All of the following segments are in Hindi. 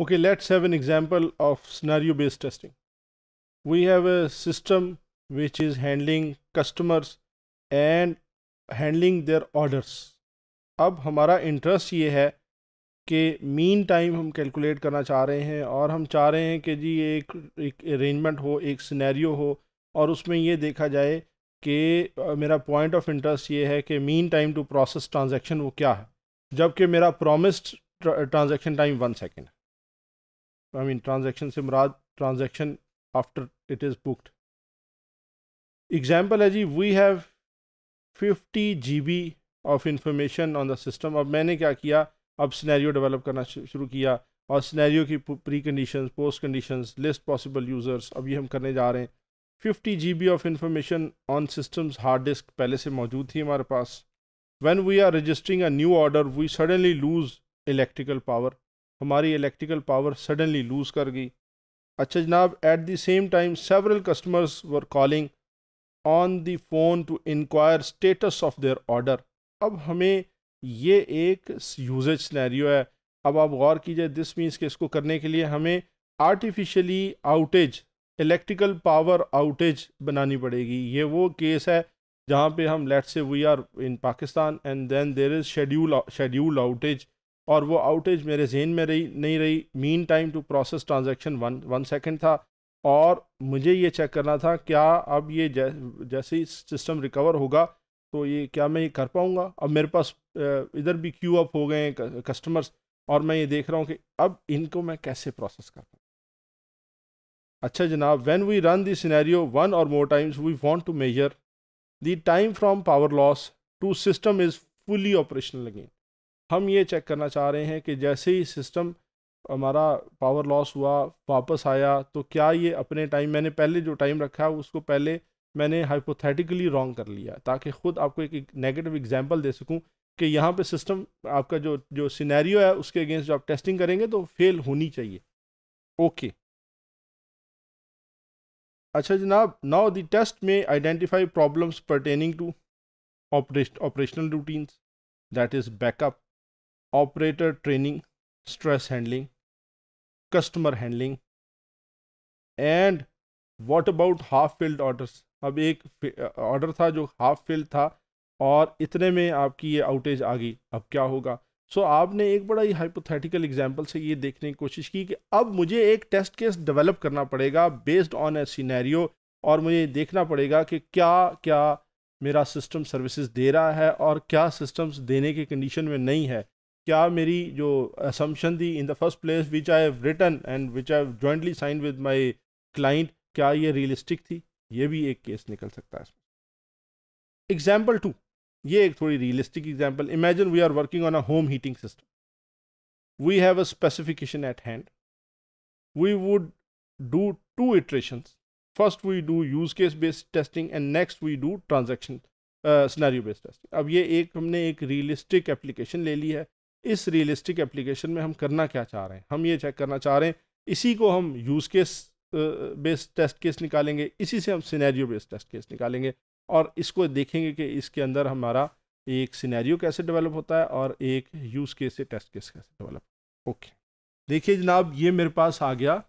okay let's have an example of scenario based testing we have a system which is handling customers and handling their orders अब हमारा इंटरेस्ट ये है कि मीन टाइम हम कैलकुलेट करना चाह रहे हैं और हम चाह रहे हैं कि जी एक एक अरेंजमेंट हो एक सिनेरियो हो और उसमें ये देखा जाए कि मेरा पॉइंट ऑफ इंटरेस्ट ये है कि mean time to process transaction वो क्या है जबकि मेरा promised transaction time one second है आई मीन ट्रांजेक्शन से मुराद transaction after it is booked example है जी we have fifty G B of information on the system अब मैंने क्या किया अब सीनैरियो डेवलप करना शुरू किया और सीनैरियो की pre condition post condition list possible users अब ये हम करने जा रहे हैं fifty G B of information on systems hard disk पहले से मौजूद थी हमारे पास when we are registering a new order we suddenly lose electrical power हमारी इलेक्ट्रिकल पावर सडनली लूज़ कर गई अच्छा जनाब at the same time several customers were calling on the phone to inquire status of there order अब हमें ये एक यूजेज स्नैरियो है अब आप गौर कीजिए दिस मीन्स कि इसको करने के लिए हमें artificially outage electrical power outage बनानी पड़ेगी ये वो केस है जहाँ पे हम let's say we are in Pakistan and then there is schedule schedule outage और वो आउटेज मेरे जहन में रही नहीं रही mean time to process transaction one one second था और मुझे ये चेक करना था क्या अब ये जै, जैसे ही सिस्टम रिकवर होगा तो ये क्या मैं ये कर पाऊँगा अब मेरे पास इधर भी क्यू अप हो गए हैं कस्टमर्स और मैं ये देख रहा हूँ कि अब इनको मैं कैसे प्रोसेस कर पाऊँ अच्छा जनाब when we run the scenario one or more times we want to measure the time from power loss to system is fully operational again हम ये चेक करना चाह रहे हैं कि जैसे ही सिस्टम हमारा पावर लॉस हुआ वापस आया तो क्या ये अपने टाइम मैंने पहले जो टाइम रखा है उसको पहले मैंने हाइपोथेटिकली रॉन्ग कर लिया ताकि ख़ुद आपको एक, नेगेटिव एग्जांपल दे सकूं कि यहाँ पे सिस्टम आपका जो जो सिनेरियो है उसके अगेंस्ट जो आप टेस्टिंग करेंगे तो फेल होनी चाहिए ओके अच्छा जनाब नाउ द टेस्ट में identify problems pertaining to operational routines that is backup operator training stress handling customer handling and what about half filled orders अब एक ऑर्डर था जो हाफ फिल्ड था और इतने में आपकी ये आउटेज आ गई अब क्या होगा सो so, आपने एक बड़ा ही हाइपोथेटिकल एग्जांपल से ये देखने की कोशिश की कि अब मुझे एक टेस्ट केस डेवलप करना पड़ेगा बेस्ड ऑन ए सीनैरियो और मुझे देखना पड़ेगा कि क्या क्या मेरा सिस्टम सर्विसेज दे रहा है और क्या सिस्टम्स देने के कंडीशन में नहीं है क्या मेरी जो असम्पन थी in the first place which I have written and which I jointly sign with my client क्या ये रियलिस्टिक थी ये भी एक केस निकल सकता है इसमें एग्जाम्पल टू ये एक थोड़ी realistic example imagine we are working on a home heating system we have a specification at hand we would do two iteration first we do use case based testing and next we do transaction scenario based testing अब ये एक हमने एक रियलिस्टिक एप्लीकेशन ले ली है इस रियलिस्टिक एप्लीकेशन में हम करना क्या चाह रहे हैं हम ये चेक करना चाह रहे हैं इसी को हम use case based test case निकालेंगे इसी से हम सिनेरियो बेस्ड टेस्ट केस निकालेंगे और इसको देखेंगे कि इसके अंदर हमारा एक सिनेरियो कैसे डेवलप होता है और एक यूज़ केस से टेस्ट केस कैसे डेवलप ओके देखिए जनाब ये मेरे पास आ गया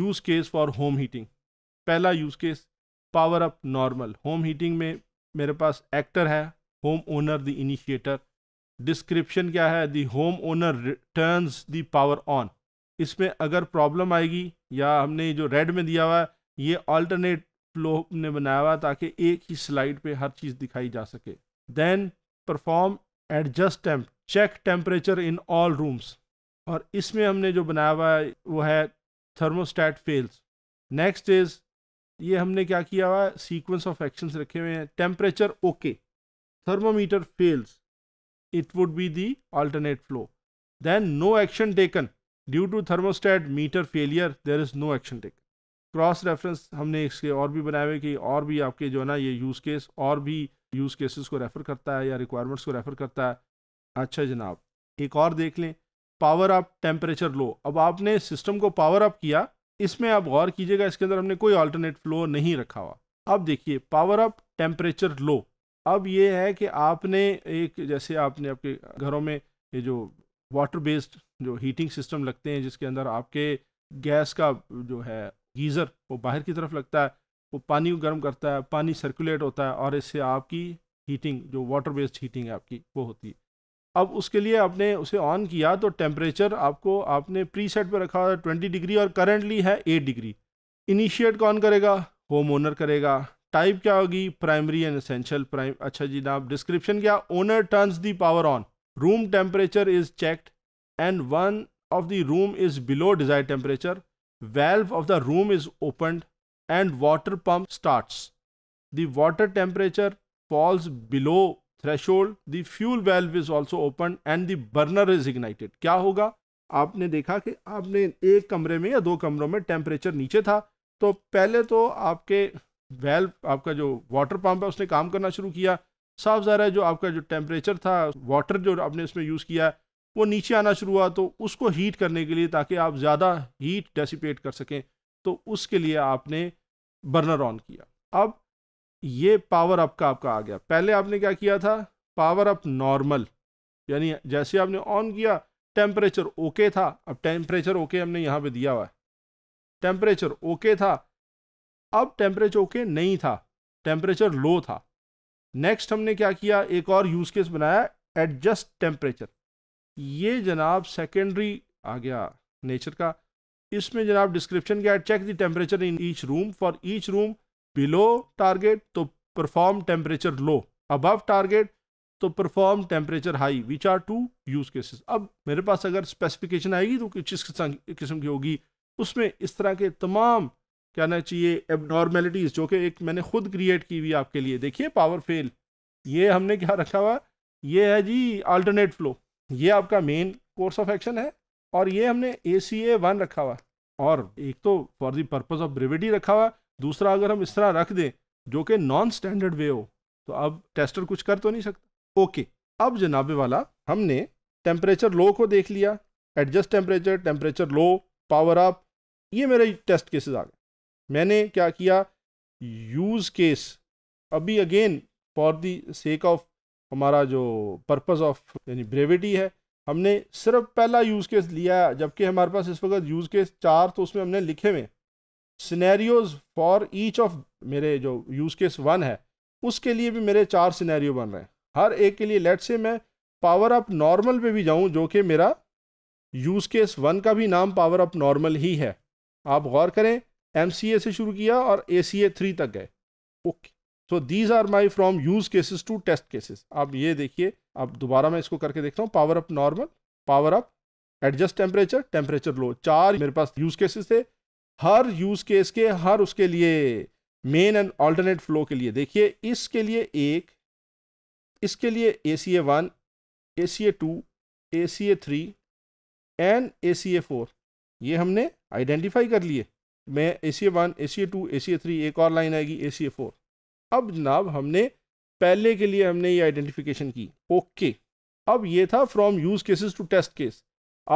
use case for home heating पहला use case power up normal home heating में मेरे पास एक्टर है home owner the initiator description क्या है the home owner returns the power on इसमें अगर प्रॉब्लम आएगी या हमने जो रेड में दिया हुआ है ये अल्टरनेट फ्लो ने बनाया हुआ ताकि एक ही स्लाइड पे हर चीज़ दिखाई जा सके then perform adjust temp check temperature in all rooms और इसमें हमने जो बनाया हुआ है वो है थर्मोस्टैट फेल्स नेक्स्ट इज ये हमने क्या किया हुआ है सीक्वेंस ऑफ एक्शंस रखे हुए हैं temperature okay thermometer fails it would be the alternate flow. Then no action taken. Due to thermostat meter failure, there is no action taken. Cross reference हमने इसके और भी बनाए हुए कि और भी आपके जो है ना ये यूज़ केस और भी यूज़ केसेस को रेफ़र करता है या रिक्वायरमेंट्स को रेफ़र करता है अच्छा जनाब एक और देख लें पावर अप टेम्परेचर लो अब आपने सिस्टम को पावर अप किया इसमें आप गौर कीजिएगा इसके अंदर हमने कोई ऑल्टरनेट फ्लो नहीं रखा हुआ अब देखिए पावर अप टेम्परेचर लो अब ये है कि आपने एक जैसे आपने आपके घरों में ये जो वाटर बेस्ड जो हीटिंग सिस्टम लगते हैं जिसके अंदर आपके गैस का जो है गीज़र वो बाहर की तरफ लगता है वो पानी को गर्म करता है पानी सर्कुलेट होता है और इससे आपकी हीटिंग जो वाटर बेस्ड हीटिंग है आपकी वो होती है अब उसके लिए आपने उसे ऑन किया तो टेम्परेचर आपको आपने प्री सेट पर रखा ट्वेंटी डिग्री और करेंटली है एट डिग्री इनिशिएट कौन करेगा होम ओनर करेगा टाइप क्या होगी प्राइमरी एंड एसेंशियल प्राइम अच्छा जी ना डिस्क्रिप्शन क्या owner turns the power on room temperature is checked and one of the room is below desire temperature valve of the room is opened and water pump starts. The water temperature falls below threshold. The fuel valve is also open and the burner is ignited क्या होगा आपने देखा कि आपने एक कमरे में या दो कमरों में टेम्परेचर नीचे था तो पहले तो आपके वेल आपका जो वाटर पम्प है उसने काम करना शुरू किया साफ ज़ाहिर है जो आपका जो टेम्परेचर था वाटर जो आपने इसमें यूज़ किया वो नीचे आना शुरू हुआ तो उसको हीट करने के लिए ताकि आप ज़्यादा हीट डेसिपेट कर सकें तो उसके लिए आपने बर्नर ऑन किया अब ये पावर अप का आपका आ गया पहले आपने क्या किया था पावर अप नॉर्मल यानी जैसे आपने ऑन किया टेम्परेचर ओके था अब टेम्परेचर ओके हमने यहाँ पे दिया हुआ है टेम्परेचर ओके था अब टेम्परेचर ओके नहीं था टेम्परेचर लो था नेक्स्ट हमने क्या किया एक और यूज़ केस बनाया एडजस्ट टेम्परेचर ये जनाब सेकेंडरी आ गया नेचर का इसमें जनाब डिस्क्रिप्शन क्या है check the temperature in each room for each room below target तो perform temperature low above target तो perform temperature high which are two use cases अब मेरे पास अगर स्पेसिफिकेशन आएगी तो किस किस्म की होगी उसमें इस तरह के तमाम क्या ना चाहिए एबनॉर्मेलिटीज़ जो कि एक मैंने खुद क्रिएट की हुई आपके लिए देखिए पावर फेल ये हमने क्या रखा हुआ ये है जी अल्टरनेट फ्लो ये आपका मेन कोर्स ऑफ एक्शन है और ये हमने ए सी ए वन रखा हुआ और एक तो for the purpose of brevity रखा हुआ दूसरा अगर हम इस तरह रख दें जो कि नॉन स्टैंडर्ड वे हो तो अब टेस्टर कुछ कर तो नहीं सकता ओके अब जनाबे वाला हमने टेम्परेचर लो को देख लिया adjust temperature temperature low power up ये मेरे टेस्ट केसेस आ गए मैंने क्या किया यूज केस अभी again for the sake of हमारा जो पर्पस ऑफ यानी ब्रेविटी है हमने सिर्फ पहला यूज़ केस लिया जबकि हमारे पास इस वक्त यूज़ केस चार तो उसमें हमने लिखे हुए सिनेरियोज फॉर ईच ऑफ मेरे जो यूज़ केस वन है उसके लिए भी मेरे चार सिनेरियो बन रहे हैं हर एक के लिए लेट से मैं पावर अप नॉर्मल पे भी जाऊं जो कि मेरा यूज़ केस वन का भी नाम पावर अप नॉर्मल ही है आप गौर करें एम से शुरू किया और ए सी थ्री तक गए okay so these are my from use cases to test cases आप ये देखिए अब दोबारा मैं इसको करके देखता हूँ power up normal power up adjust temperature temperature low चार मेरे पास यूज केसेस थे हर यूज केस के हर उसके लिए मेन एंड ऑल्टरनेट फ्लो के लिए देखिए इसके लिए एक इसके लिए A C A one A C A two A C A three and A C A four ये हमने आइडेंटिफाई कर लिए में A C A one A C A two A C A three एक और लाइन आएगी ए सी ए फोर अब जनाब हमने पहले के लिए हमने ये आइडेंटिफिकेशन की ओके अब ये था from use cases to test case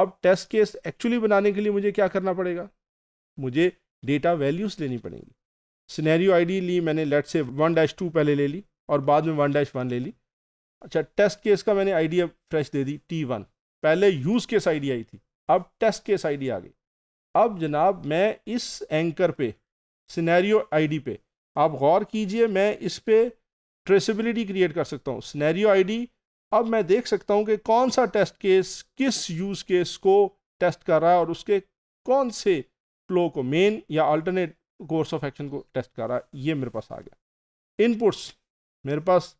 अब टेस्ट केस एक्चुअली बनाने के लिए मुझे क्या करना पड़ेगा मुझे डेटा वैल्यूज़ लेनी पड़ेंगी सिनेरियो आईडी ली मैंने लेट से वन डैश टू पहले ले ली और बाद में वन डैश वन ले ली अच्छा टेस्ट केस का मैंने आईडी फ्रेश दे दी टी वन पहले यूज़ केस आईडी आई थी अब टेस्ट केस आईडी आ गई अब जनाब मैं इस एंकर पे सिनेरियो आईडी पे आप गौर कीजिए मैं इस पर ट्रेसिबिलिटी क्रिएट कर सकता हूँ सिनेरियो आईडी अब मैं देख सकता हूँ कि कौन सा टेस्ट केस किस यूज़ केस को टेस्ट कर रहा है और उसके कौन से फ्लो को मेन या अल्टरनेट कोर्स ऑफ एक्शन को टेस्ट कर रहा है ये मेरे पास आ गया इनपुट्स मेरे पास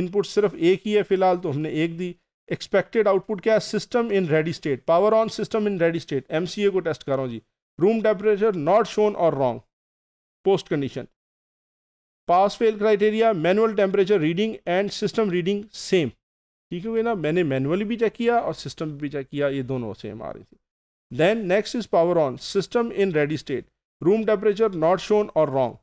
इनपुट सिर्फ एक ही है फ़िलहाल तो हमने एक दी एक्सपेक्टेड आउटपुट क्या है system in ready state power on system in ready state M को टेस्ट करो जी room temperature not shown or wrong post condition pass fail criteria manual temperature reading and system reading same ठीक है ना मैंने मैनुअली भी चेक किया और सिस्टम भी चेक किया ये दोनों सेम आ रही थी then next is power on system in ready state room temperature not shown or wrong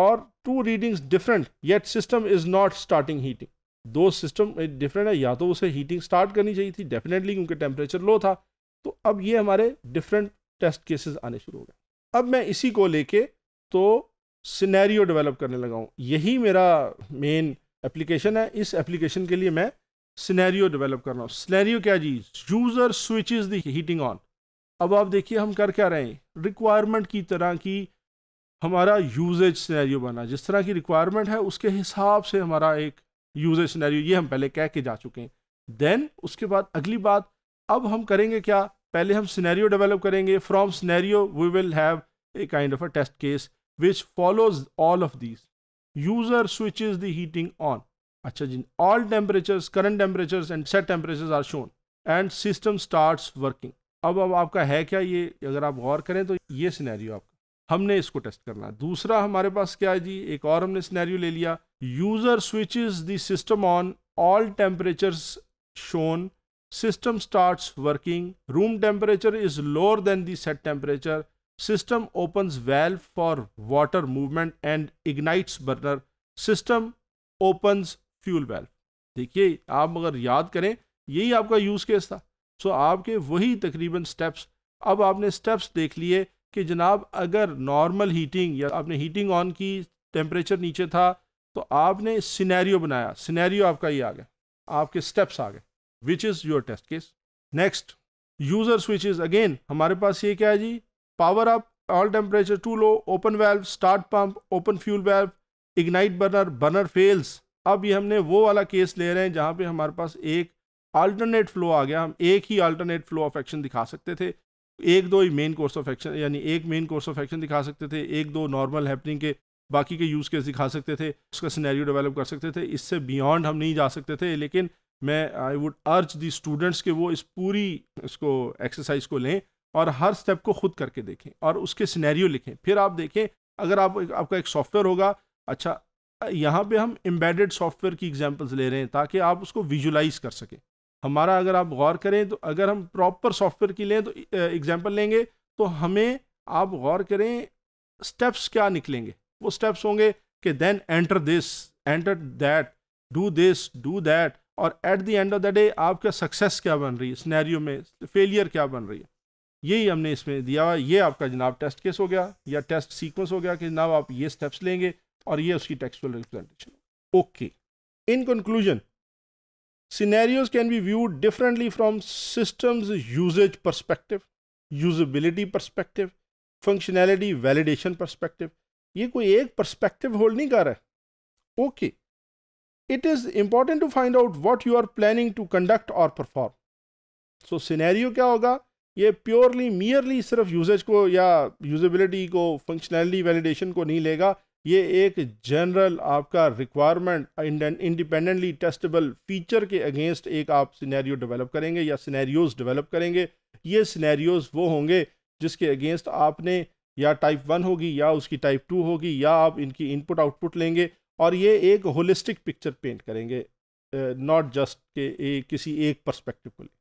or two readings different yet system is not starting heating दो सिस्टम डिफरेंट है या तो उसे हीटिंग स्टार्ट करनी चाहिए थी डेफिनेटली क्योंकि टेम्परेचर लो था तो अब ये हमारे डिफरेंट टेस्ट केसेस आने शुरू हो गए अब मैं इसी को लेके तो सिनेरियो डेवलप करने लगा हूँ यही मेरा मेन एप्लीकेशन है इस एप्लीकेशन के लिए मैं सिनेरियो डेवलप कर रहा हूँ सिनेरियो क्या जी user switch is heating on अब आप देखिए हम कर क्या रहे हैं रिक्वायरमेंट की तरह की हमारा यूजेज सिनेरियो बना जिस तरह की रिक्वायरमेंट है उसके हिसाब से हमारा एक यूजर सिनेरियो ये हम पहले कह के जा चुके हैं देन उसके बाद अगली बात अब हम करेंगे क्या पहले हम सिनेरियो डेवलप करेंगे from scenario we will have a kind of a test case which follows all of these user switch is the heating on अच्छा जी all temperatures current temperatures and set temperatures are shown and system start working अब अब आपका है क्या ये अगर आप गौर करें तो ये सिनेरियो आप हमने इसको टेस्ट करना है दूसरा हमारे पास क्या है जी एक और हमने स्नैरियो ले लिया user switch is system on all temperature shown system start working room temperature is lower than the set temperature system open valve for water movement and ignites burner system open fuel valve देखिए आप अगर याद करें यही आपका यूज केस था सो so, आपके वही तकरीबन स्टेप्स अब आपने स्टेप्स देख लिए कि जनाब अगर नॉर्मल हीटिंग या आपने हीटिंग ऑन की टेम्परेचर नीचे था तो आपने सिनेरियो बनाया सिनेरियो आपका ये आ गया आपके स्टेप्स आ गए which is your test case next user switches again हमारे पास ये क्या है जी power up all temperature too low open valve start pump open fuel valve ignite burner burner fails अब ये हमने वो वाला केस ले रहे हैं जहाँ पे हमारे पास एक अल्टरनेट फ्लो आ गया हम एक ही अल्टरनेट फ्लो ऑफ एक्शन दिखा सकते थे एक दो ही मेन कोर्स ऑफ एक्शन यानी एक मेन कोर्स ऑफ एक्शन दिखा सकते थे एक दो नॉर्मल हैपनिंग के बाकी के यूज़ केस दिखा सकते थे उसका सिनेरियो डेवलप कर सकते थे इससे बियॉन्ड हम नहीं जा सकते थे लेकिन मैं आई वुड अर्ज दी स्टूडेंट्स के वो इस पूरी इसको एक्सरसाइज को लें और हर स्टेप को खुद करके देखें और उसके सिनेरियो लिखें फिर आप देखें अगर आप आपका एक सॉफ्टवेयर होगा अच्छा यहाँ पे हम एम्बेडेड सॉफ्टवेयर की एग्जांपल्स ले रहे हैं ताकि आप उसको विजुलाइज कर सकें हमारा अगर आप गौर करें तो अगर हम प्रॉपर सॉफ्टवेयर की लें तो एग्जाम्पल लेंगे तो हमें आप गौर करें स्टेप्स क्या निकलेंगे वो स्टेप्स होंगे कि then enter this enter that do this do that और at the end of the day आपका सक्सेस क्या बन रही है स्नैरियो में फेलियर क्या बन रही है यही हमने इसमें दिया हुआ ये आपका जनाब टेस्ट केस हो गया या टेस्ट सीक्वेंस हो गया कि जनाब आप ये स्टेप्स लेंगे और ये उसकी textual representation okay in conclusion Scenarios can be viewed differently from systems usage perspective, usability perspective, functionality validation perspective. ये कोई एक perspective hold नहीं कर रहा है Okay. It is important to find out what you are planning to conduct or perform. So scenario क्या होगा ये प्योरली मियरली सिर्फ यूजेज को या यूजेबिलिटी को फंक्शनैलिटी वैलिडेशन को नहीं लेगा ये एक जनरल आपका रिक्वायरमेंट इंडिपेंडेंटली टेस्टेबल फीचर के अगेंस्ट एक आप सिनेरियो डेवलप करेंगे या सिनेरियोज डेवलप करेंगे ये सिनेरियोज वो होंगे जिसके अगेंस्ट आपने या टाइप वन होगी या उसकी टाइप टू होगी या आप इनकी इनपुट आउटपुट लेंगे और ये एक होलिस्टिक पिक्चर पेंट करेंगे नॉट जस्ट के ए, किसी एक पर्सपेक्टिव को ले